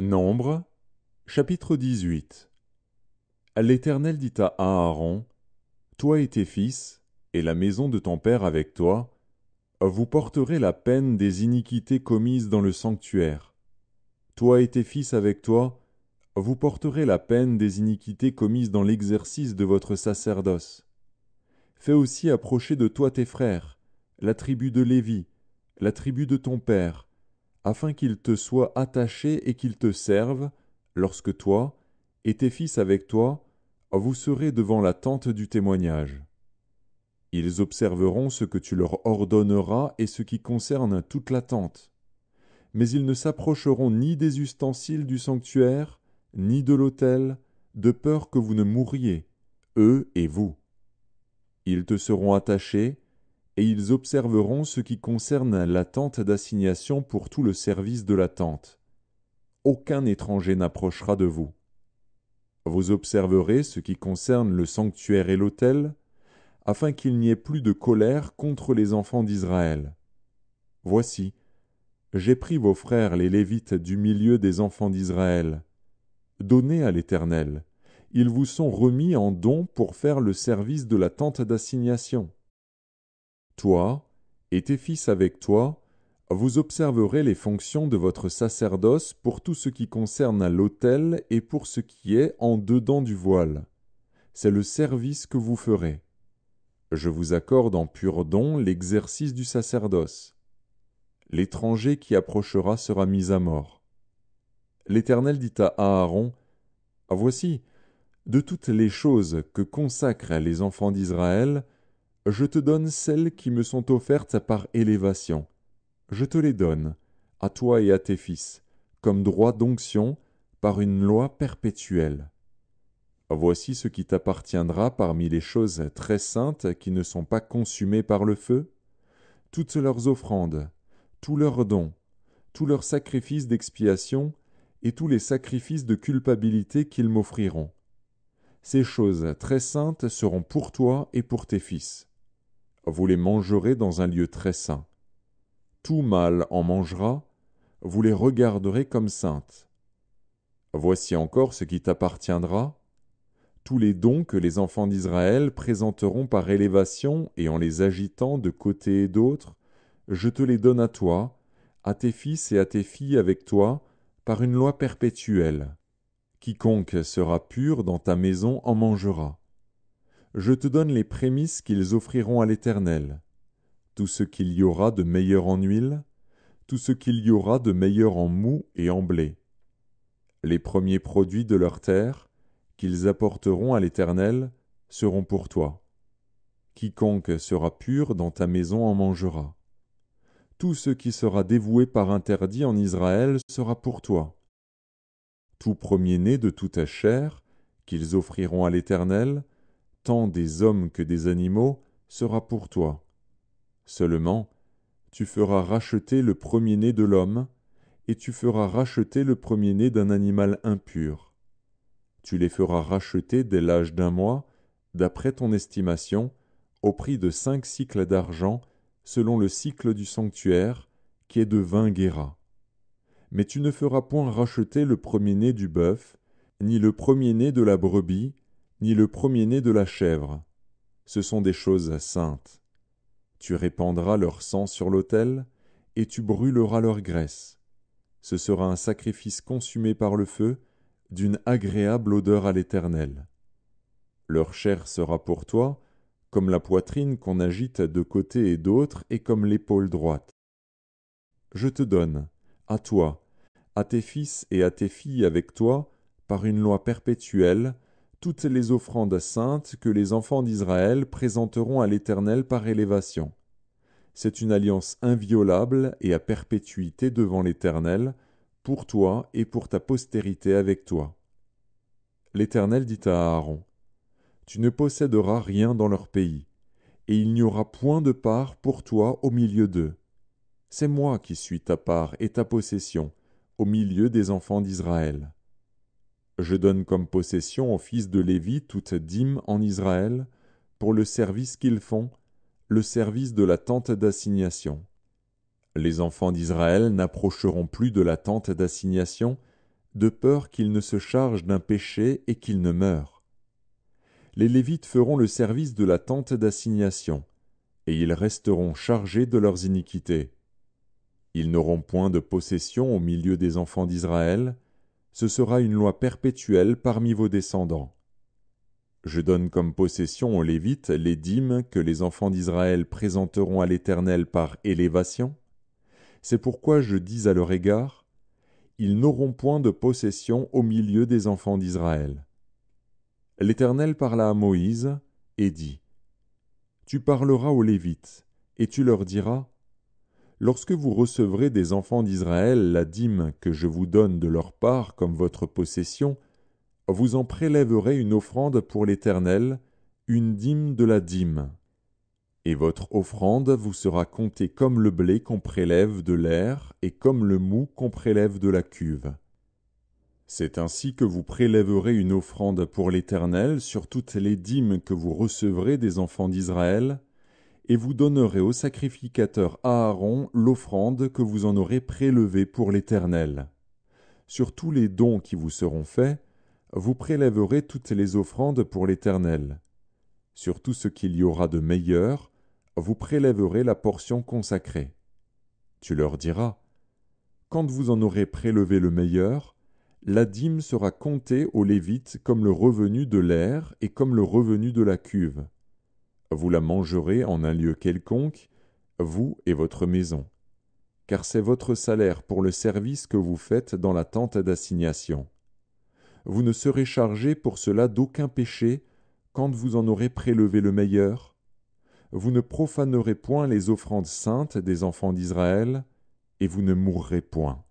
Nombre chapitre 18 L'Éternel dit à Aaron, Toi et tes fils, et la maison de ton père avec toi, vous porterez la peine des iniquités commises dans le sanctuaire. Toi et tes fils avec toi, vous porterez la peine des iniquités commises dans l'exercice de votre sacerdoce. Fais aussi approcher de toi tes frères, la tribu de Lévi, la tribu de ton père, afin qu'ils te soient attachés et qu'ils te servent, lorsque toi, et tes fils avec toi, vous serez devant la tente du témoignage. Ils observeront ce que tu leur ordonneras et ce qui concerne toute la tente. Mais ils ne s'approcheront ni des ustensiles du sanctuaire, ni de l'autel, de peur que vous ne mouriez, eux et vous. Ils te seront attachés, et ils observeront ce qui concerne la tente d'assignation pour tout le service de la tente. Aucun étranger n'approchera de vous. Vous observerez ce qui concerne le sanctuaire et l'autel, afin qu'il n'y ait plus de colère contre les enfants d'Israël. Voici, j'ai pris vos frères les Lévites du milieu des enfants d'Israël. Donnez à l'Éternel, ils vous sont remis en don pour faire le service de la tente d'assignation. Toi, et tes fils avec toi, vous observerez les fonctions de votre sacerdoce pour tout ce qui concerne l'autel et pour ce qui est en dedans du voile. C'est le service que vous ferez. Je vous accorde en pur don l'exercice du sacerdoce. L'étranger qui approchera sera mis à mort. L'Éternel dit à Aaron Voici, de toutes les choses que consacrent les enfants d'Israël, je te donne celles qui me sont offertes par élévation. Je te les donne, à toi et à tes fils, comme droit d'onction, par une loi perpétuelle. Voici ce qui t'appartiendra parmi les choses très saintes qui ne sont pas consumées par le feu, toutes leurs offrandes, tous leurs dons, tous leurs sacrifices d'expiation, et tous les sacrifices de culpabilité qu'ils m'offriront. Ces choses très saintes seront pour toi et pour tes fils vous les mangerez dans un lieu très saint. Tout mâle en mangera, vous les regarderez comme saintes. Voici encore ce qui t'appartiendra. Tous les dons que les enfants d'Israël présenteront par élévation et en les agitant de côté et d'autre, je te les donne à toi, à tes fils et à tes filles avec toi, par une loi perpétuelle. Quiconque sera pur dans ta maison en mangera je te donne les prémices qu'ils offriront à l'éternel tout ce qu'il y aura de meilleur en huile tout ce qu'il y aura de meilleur en mou et en blé les premiers produits de leur terre qu'ils apporteront à l'éternel seront pour toi quiconque sera pur dans ta maison en mangera tout ce qui sera dévoué par interdit en Israël sera pour toi. Tout premier-né de toute ta chair, qu'ils offriront à l'Éternel, tant des hommes que des animaux sera pour toi seulement tu feras racheter le premier-né de l'homme et tu feras racheter le premier-né d'un animal impur tu les feras racheter dès l'âge d'un mois d'après ton estimation au prix de cinq cycles d'argent selon le cycle du sanctuaire qui est de vingt guéras mais tu ne feras point racheter le premier-né du bœuf ni le premier-né de la brebis ni le premier-né de la chèvre ce sont des choses saintes tu répandras leur sang sur l'autel et tu brûleras leur graisse ce sera un sacrifice consumé par le feu d'une agréable odeur à l'éternel leur chair sera pour toi comme la poitrine qu'on agite de côté et d'autre et comme l'épaule droite je te donne à toi à tes fils et à tes filles avec toi par une loi perpétuelle toutes les offrandes saintes que les enfants d'Israël présenteront à l'Éternel par élévation. C'est une alliance inviolable et à perpétuité devant l'Éternel, pour toi et pour ta postérité avec toi. L'Éternel dit à Aaron, Tu ne posséderas rien dans leur pays, et il n'y aura point de part pour toi au milieu d'eux. C'est moi qui suis ta part et ta possession, au milieu des enfants d'Israël. Je donne comme possession aux fils de Lévi toute dîme en Israël, pour le service qu'ils font, le service de la tente d'assignation. Les enfants d'Israël n'approcheront plus de la tente d'assignation, de peur qu'ils ne se chargent d'un péché et qu'ils ne meurent. Les Lévites feront le service de la tente d'assignation, et ils resteront chargés de leurs iniquités. Ils n'auront point de possession au milieu des enfants d'Israël, ce sera une loi perpétuelle parmi vos descendants je donne comme possession aux lévites les dîmes que les enfants d'israël présenteront à l'éternel par élévation c'est pourquoi je dis à leur égard ils n'auront point de possession au milieu des enfants d'israël l'éternel parla à moïse et dit tu parleras aux lévites et tu leur diras Lorsque vous recevrez des enfants d'Israël la dîme que je vous donne de leur part comme votre possession, vous en prélèverez une offrande pour l'Éternel, une dîme de la dîme. Et votre offrande vous sera comptée comme le blé qu'on prélève de l'air et comme le mou qu'on prélève de la cuve. C'est ainsi que vous prélèverez une offrande pour l'Éternel sur toutes les dîmes que vous recevrez des enfants d'Israël, et vous donnerez au sacrificateur Aaron l'offrande que vous en aurez prélevée pour l'Éternel. Sur tous les dons qui vous seront faits, vous prélèverez toutes les offrandes pour l'Éternel. Sur tout ce qu'il y aura de meilleur, vous prélèverez la portion consacrée. Tu leur diras, Quand vous en aurez prélevé le meilleur, la dîme sera comptée aux Lévites comme le revenu de l'air et comme le revenu de la cuve. Vous la mangerez en un lieu quelconque, vous et votre maison. Car c'est votre salaire pour le service que vous faites dans la tente d'assignation. Vous ne serez chargé pour cela d'aucun péché quand vous en aurez prélevé le meilleur. Vous ne profanerez point les offrandes saintes des enfants d'Israël, et vous ne mourrez point.